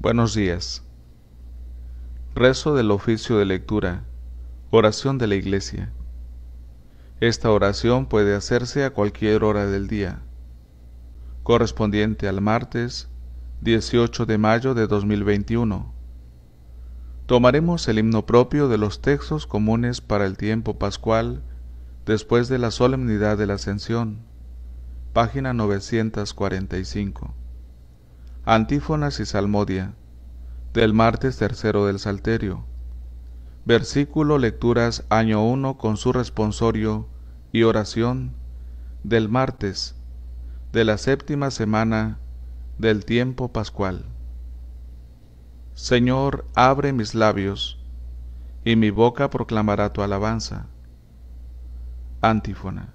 Buenos días. Rezo del oficio de lectura. Oración de la Iglesia. Esta oración puede hacerse a cualquier hora del día, correspondiente al martes 18 de mayo de 2021. Tomaremos el himno propio de los textos comunes para el tiempo pascual después de la solemnidad de la Ascensión, página 945. Antífonas y Salmodia del martes tercero del Salterio. Versículo Lecturas año 1 con su responsorio y oración del martes de la séptima semana del tiempo pascual. Señor, abre mis labios, y mi boca proclamará tu alabanza. Antífona.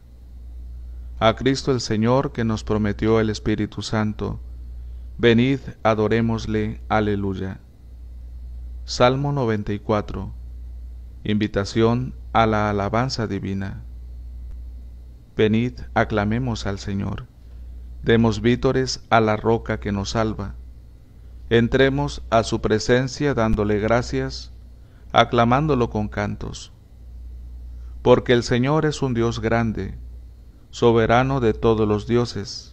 A Cristo el Señor que nos prometió el Espíritu Santo, Venid, adorémosle, aleluya. Salmo 94. Invitación a la alabanza divina. Venid, aclamemos al Señor. Demos vítores a la roca que nos salva. Entremos a su presencia dándole gracias, aclamándolo con cantos. Porque el Señor es un Dios grande, soberano de todos los dioses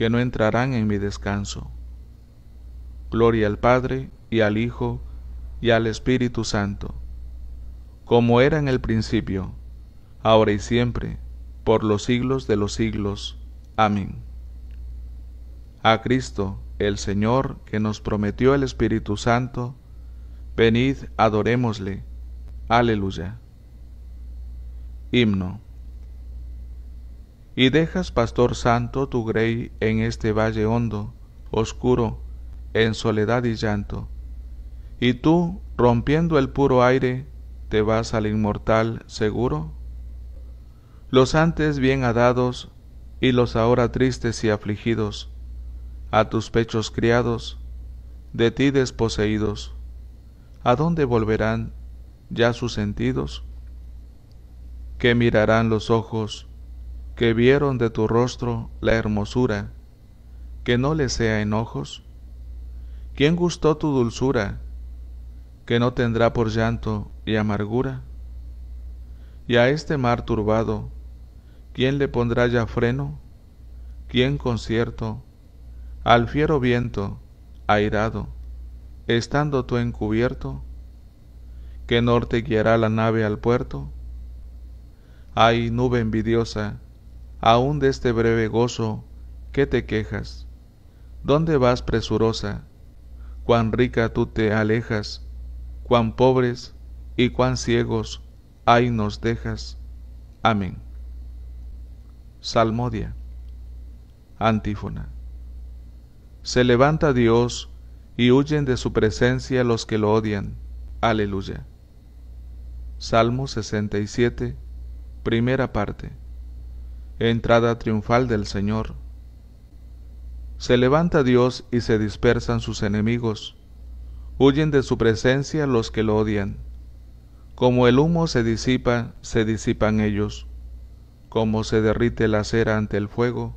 que no entrarán en mi descanso. Gloria al Padre y al Hijo y al Espíritu Santo, como era en el principio, ahora y siempre, por los siglos de los siglos. Amén. A Cristo, el Señor, que nos prometió el Espíritu Santo, venid, adorémosle. Aleluya. Himno y dejas, pastor santo, tu grey en este valle hondo, oscuro, en soledad y llanto. Y tú, rompiendo el puro aire, te vas al inmortal seguro. Los antes bien adados y los ahora tristes y afligidos, a tus pechos criados, de ti desposeídos, ¿a dónde volverán ya sus sentidos? ¿Qué mirarán los ojos que vieron de tu rostro la hermosura, que no le sea enojos? ¿Quién gustó tu dulzura, que no tendrá por llanto y amargura? Y a este mar turbado, ¿quién le pondrá ya freno? ¿Quién concierto? Al fiero viento, airado, estando tú encubierto, ¿qué norte guiará la nave al puerto? Ay, nube envidiosa, aún de este breve gozo, ¿qué te quejas? ¿Dónde vas presurosa? Cuán rica tú te alejas, cuán pobres y cuán ciegos, ay nos dejas. Amén. Salmodia. Antífona. Se levanta Dios y huyen de su presencia los que lo odian. Aleluya. Salmo 67, primera parte. Entrada triunfal del Señor. Se levanta Dios y se dispersan sus enemigos. Huyen de su presencia los que lo odian. Como el humo se disipa, se disipan ellos. Como se derrite la cera ante el fuego,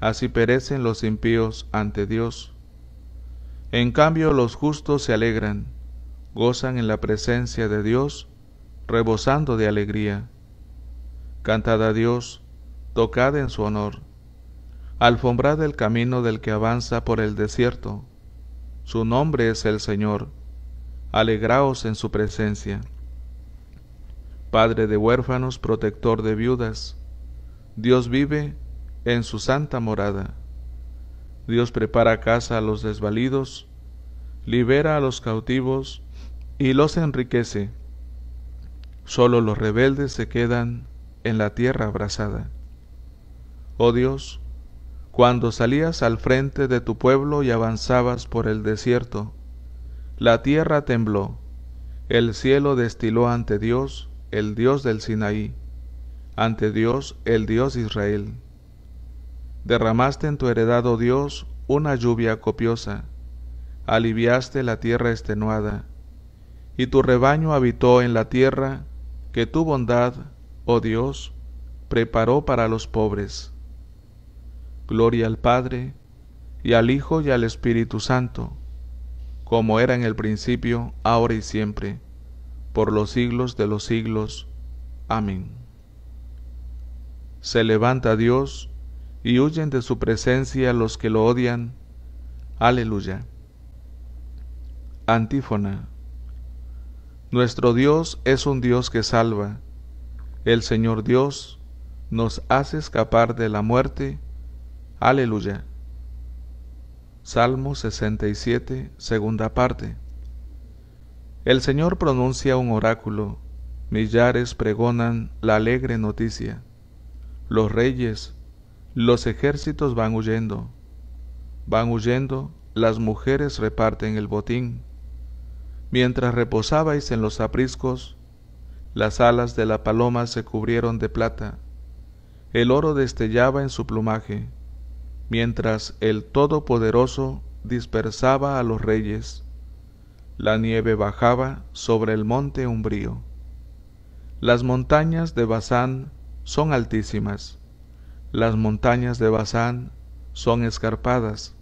así perecen los impíos ante Dios. En cambio los justos se alegran, gozan en la presencia de Dios, rebosando de alegría. Cantad a Dios, tocad en su honor. Alfombrad el camino del que avanza por el desierto. Su nombre es el Señor. Alegraos en su presencia. Padre de huérfanos, protector de viudas, Dios vive en su santa morada. Dios prepara casa a los desvalidos, libera a los cautivos y los enriquece. Solo los rebeldes se quedan en la tierra abrasada oh Dios, cuando salías al frente de tu pueblo y avanzabas por el desierto. La tierra tembló, el cielo destiló ante Dios, el Dios del Sinaí, ante Dios, el Dios Israel. Derramaste en tu heredad, oh Dios, una lluvia copiosa, aliviaste la tierra extenuada, y tu rebaño habitó en la tierra que tu bondad, oh Dios, preparó para los pobres. Gloria al Padre, y al Hijo y al Espíritu Santo, como era en el principio, ahora y siempre, por los siglos de los siglos. Amén. Se levanta Dios, y huyen de su presencia los que lo odian. Aleluya. Antífona. Nuestro Dios es un Dios que salva. El Señor Dios nos hace escapar de la muerte Aleluya. Salmo 67, segunda parte. El Señor pronuncia un oráculo, millares pregonan la alegre noticia. Los reyes, los ejércitos van huyendo, van huyendo, las mujeres reparten el botín. Mientras reposabais en los apriscos, las alas de la paloma se cubrieron de plata, el oro destellaba en su plumaje mientras el Todopoderoso dispersaba a los reyes. La nieve bajaba sobre el monte umbrío. Las montañas de Bazán son altísimas. Las montañas de Bazán son escarpadas.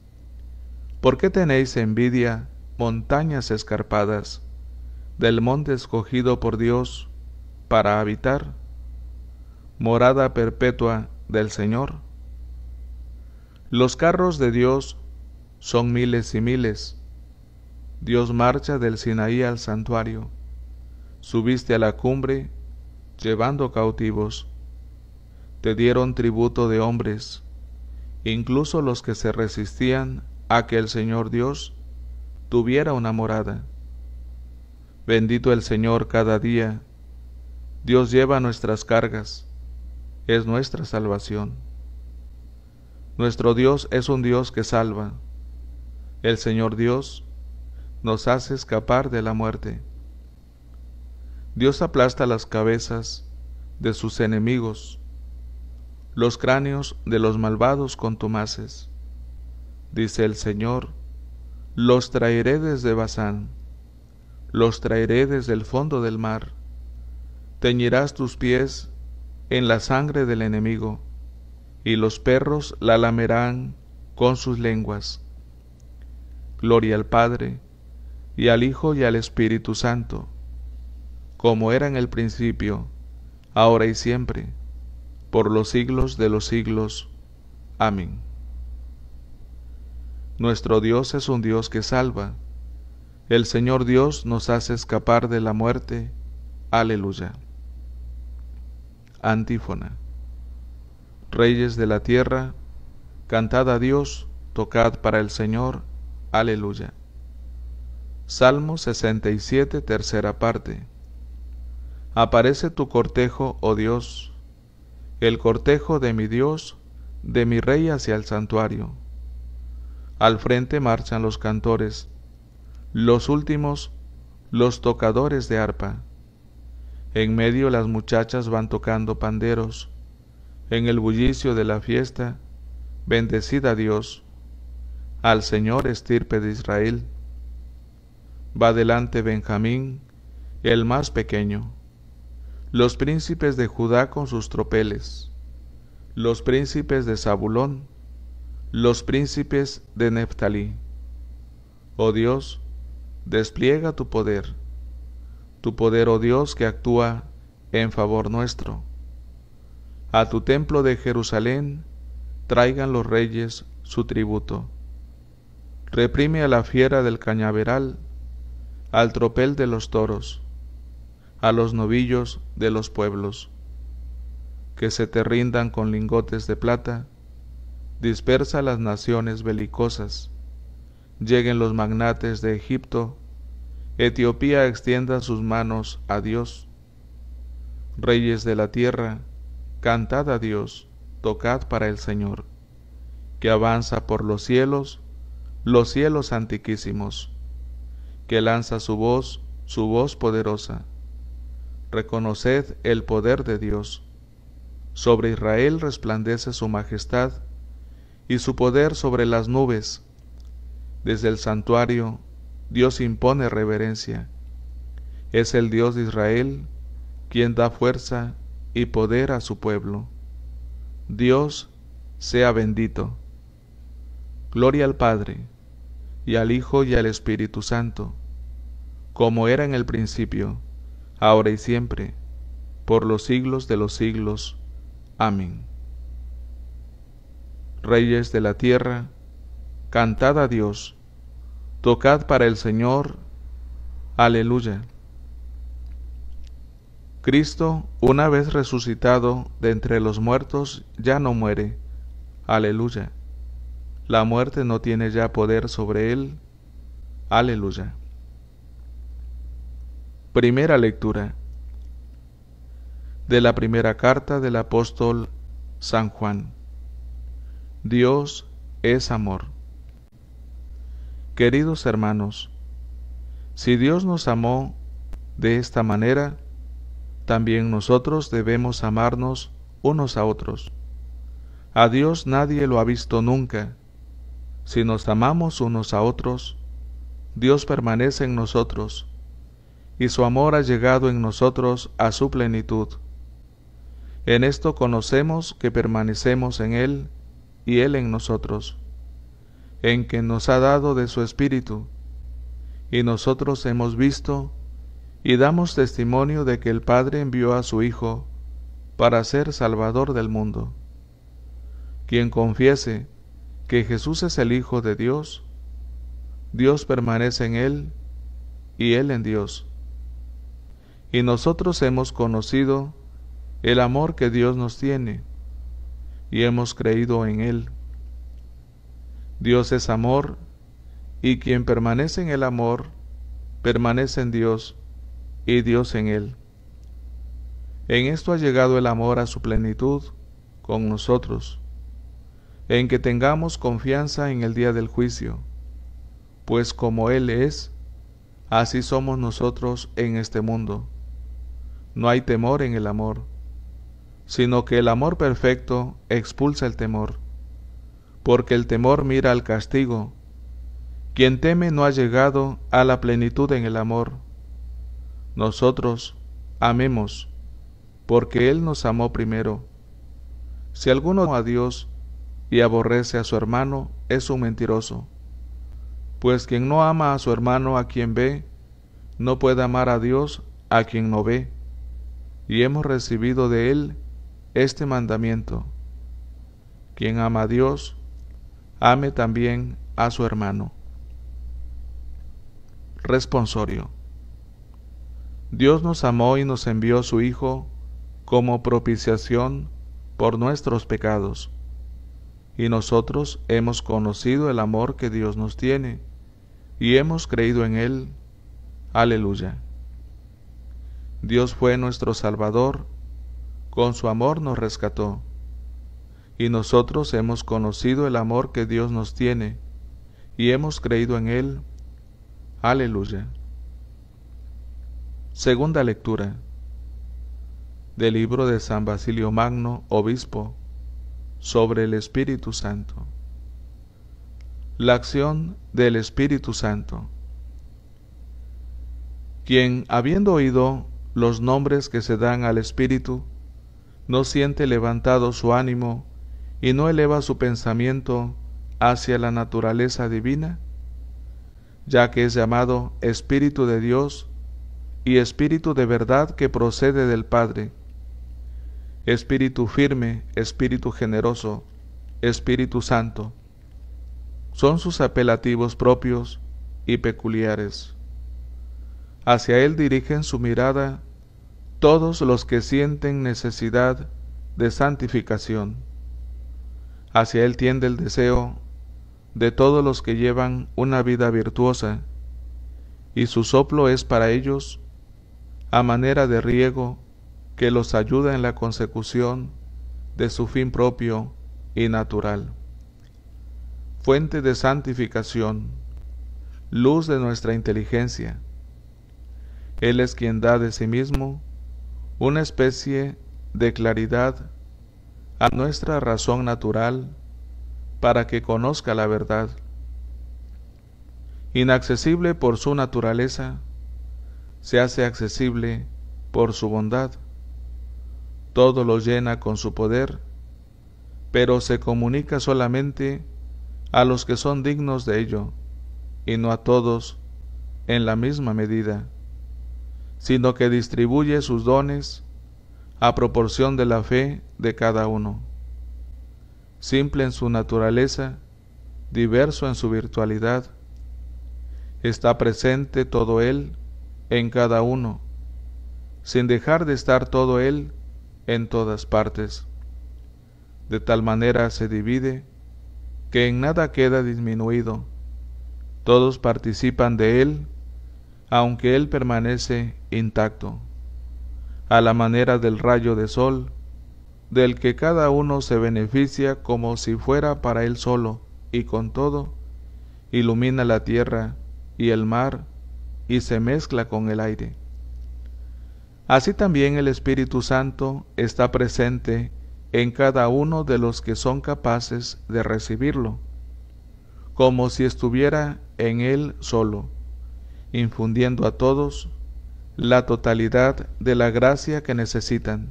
¿Por qué tenéis envidia, montañas escarpadas, del monte escogido por Dios para habitar? Morada perpetua del Señor. Los carros de Dios son miles y miles. Dios marcha del Sinaí al santuario. Subiste a la cumbre llevando cautivos. Te dieron tributo de hombres, incluso los que se resistían a que el Señor Dios tuviera una morada. Bendito el Señor cada día. Dios lleva nuestras cargas. Es nuestra salvación. Nuestro Dios es un Dios que salva. El Señor Dios nos hace escapar de la muerte. Dios aplasta las cabezas de sus enemigos, los cráneos de los malvados contumaces. Dice el Señor, los traeré desde Bazán, los traeré desde el fondo del mar. Teñirás tus pies en la sangre del enemigo y los perros la lamerán con sus lenguas. Gloria al Padre, y al Hijo y al Espíritu Santo, como era en el principio, ahora y siempre, por los siglos de los siglos. Amén. Nuestro Dios es un Dios que salva. El Señor Dios nos hace escapar de la muerte. Aleluya. Antífona reyes de la tierra, cantad a Dios, tocad para el Señor, aleluya. Salmo 67, tercera parte. Aparece tu cortejo, oh Dios, el cortejo de mi Dios, de mi rey hacia el santuario. Al frente marchan los cantores, los últimos, los tocadores de arpa. En medio las muchachas van tocando panderos, en el bullicio de la fiesta, bendecida Dios, al Señor estirpe de Israel. Va delante Benjamín, el más pequeño, los príncipes de Judá con sus tropeles, los príncipes de Zabulón, los príncipes de Neftalí. Oh Dios, despliega tu poder, tu poder, oh Dios, que actúa en favor nuestro a tu templo de Jerusalén traigan los reyes su tributo. Reprime a la fiera del cañaveral, al tropel de los toros, a los novillos de los pueblos, que se te rindan con lingotes de plata, dispersa las naciones belicosas, lleguen los magnates de Egipto, Etiopía extienda sus manos a Dios. Reyes de la tierra, Cantad a Dios, tocad para el Señor, que avanza por los cielos, los cielos antiquísimos, que lanza su voz, su voz poderosa. Reconoced el poder de Dios. Sobre Israel resplandece su majestad y su poder sobre las nubes. Desde el santuario Dios impone reverencia. Es el Dios de Israel quien da fuerza y poder a su pueblo. Dios sea bendito. Gloria al Padre, y al Hijo y al Espíritu Santo, como era en el principio, ahora y siempre, por los siglos de los siglos. Amén. Reyes de la tierra, cantad a Dios, tocad para el Señor. Aleluya. Cristo, una vez resucitado de entre los muertos, ya no muere. Aleluya. La muerte no tiene ya poder sobre él. Aleluya. Primera lectura de la primera carta del apóstol San Juan. Dios es amor. Queridos hermanos, si Dios nos amó de esta manera, también nosotros debemos amarnos unos a otros. A Dios nadie lo ha visto nunca. Si nos amamos unos a otros, Dios permanece en nosotros, y su amor ha llegado en nosotros a su plenitud. En esto conocemos que permanecemos en Él y Él en nosotros, en que nos ha dado de su Espíritu, y nosotros hemos visto y damos testimonio de que el Padre envió a su Hijo para ser Salvador del mundo. Quien confiese que Jesús es el Hijo de Dios, Dios permanece en Él y Él en Dios. Y nosotros hemos conocido el amor que Dios nos tiene y hemos creído en Él. Dios es amor y quien permanece en el amor, permanece en Dios y Dios en él. En esto ha llegado el amor a su plenitud con nosotros, en que tengamos confianza en el día del juicio, pues como Él es, así somos nosotros en este mundo. No hay temor en el amor, sino que el amor perfecto expulsa el temor, porque el temor mira al castigo. Quien teme no ha llegado a la plenitud en el amor nosotros amemos, porque Él nos amó primero. Si alguno ama a Dios y aborrece a su hermano, es un mentiroso. Pues quien no ama a su hermano a quien ve, no puede amar a Dios a quien no ve. Y hemos recibido de Él este mandamiento. Quien ama a Dios, ame también a su hermano. Responsorio Dios nos amó y nos envió su Hijo como propiciación por nuestros pecados. Y nosotros hemos conocido el amor que Dios nos tiene y hemos creído en Él. Aleluya. Dios fue nuestro Salvador, con su amor nos rescató. Y nosotros hemos conocido el amor que Dios nos tiene y hemos creído en Él. Aleluya. Segunda lectura del libro de San Basilio Magno, obispo, sobre el Espíritu Santo. La acción del Espíritu Santo. Quien, habiendo oído los nombres que se dan al Espíritu, no siente levantado su ánimo y no eleva su pensamiento hacia la naturaleza divina, ya que es llamado Espíritu de Dios, y espíritu de verdad que procede del Padre. Espíritu firme, espíritu generoso, espíritu santo. Son sus apelativos propios y peculiares. Hacia Él dirigen su mirada todos los que sienten necesidad de santificación. Hacia Él tiende el deseo de todos los que llevan una vida virtuosa, y su soplo es para ellos a manera de riego que los ayuda en la consecución de su fin propio y natural. Fuente de santificación, luz de nuestra inteligencia. Él es quien da de sí mismo una especie de claridad a nuestra razón natural para que conozca la verdad. Inaccesible por su naturaleza, se hace accesible por su bondad. Todo lo llena con su poder, pero se comunica solamente a los que son dignos de ello, y no a todos en la misma medida, sino que distribuye sus dones a proporción de la fe de cada uno. Simple en su naturaleza, diverso en su virtualidad, está presente todo él en cada uno, sin dejar de estar todo Él en todas partes. De tal manera se divide que en nada queda disminuido. Todos participan de Él, aunque Él permanece intacto, a la manera del rayo de sol, del que cada uno se beneficia como si fuera para Él solo, y con todo, ilumina la tierra y el mar, y se mezcla con el aire. Así también el Espíritu Santo está presente en cada uno de los que son capaces de recibirlo, como si estuviera en él solo, infundiendo a todos la totalidad de la gracia que necesitan.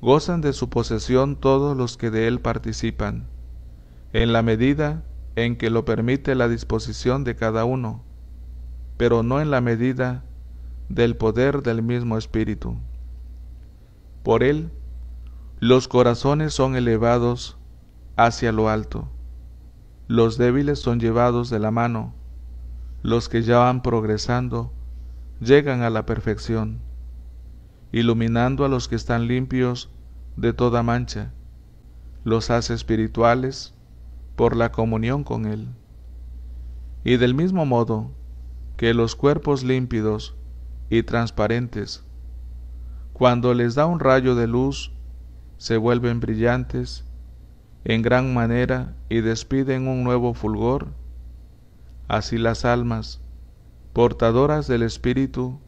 Gozan de su posesión todos los que de él participan, en la medida en que lo permite la disposición de cada uno pero no en la medida del poder del mismo Espíritu. Por él, los corazones son elevados hacia lo alto, los débiles son llevados de la mano, los que ya van progresando llegan a la perfección, iluminando a los que están limpios de toda mancha, los hace espirituales por la comunión con Él. Y del mismo modo, que los cuerpos límpidos y transparentes, cuando les da un rayo de luz, se vuelven brillantes en gran manera y despiden un nuevo fulgor, así las almas, portadoras del Espíritu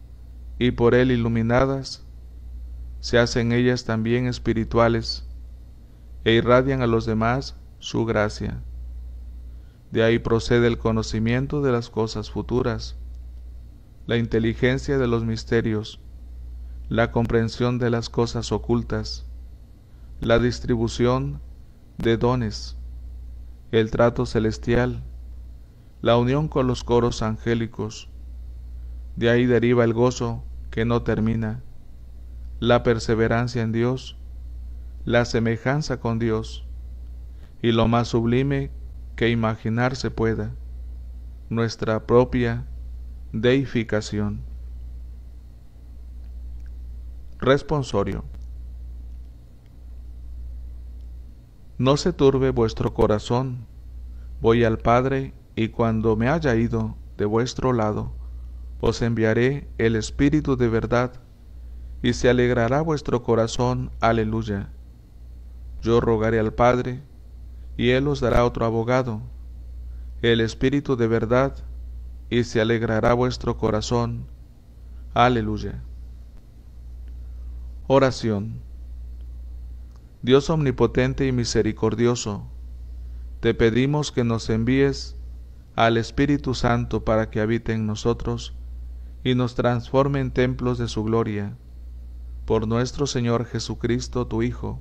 y por él iluminadas, se hacen ellas también espirituales e irradian a los demás su gracia. De ahí procede el conocimiento de las cosas futuras, la inteligencia de los misterios, la comprensión de las cosas ocultas, la distribución de dones, el trato celestial, la unión con los coros angélicos. De ahí deriva el gozo que no termina, la perseverancia en Dios, la semejanza con Dios y lo más sublime que imaginar se pueda nuestra propia deificación. Responsorio. No se turbe vuestro corazón. Voy al Padre y cuando me haya ido de vuestro lado, os enviaré el Espíritu de verdad, y se alegrará vuestro corazón. Aleluya. Yo rogaré al Padre, y Él os dará otro abogado, el Espíritu de verdad, y se alegrará vuestro corazón. Aleluya. Oración. Dios omnipotente y misericordioso, te pedimos que nos envíes al Espíritu Santo para que habite en nosotros y nos transforme en templos de su gloria. Por nuestro Señor Jesucristo, tu Hijo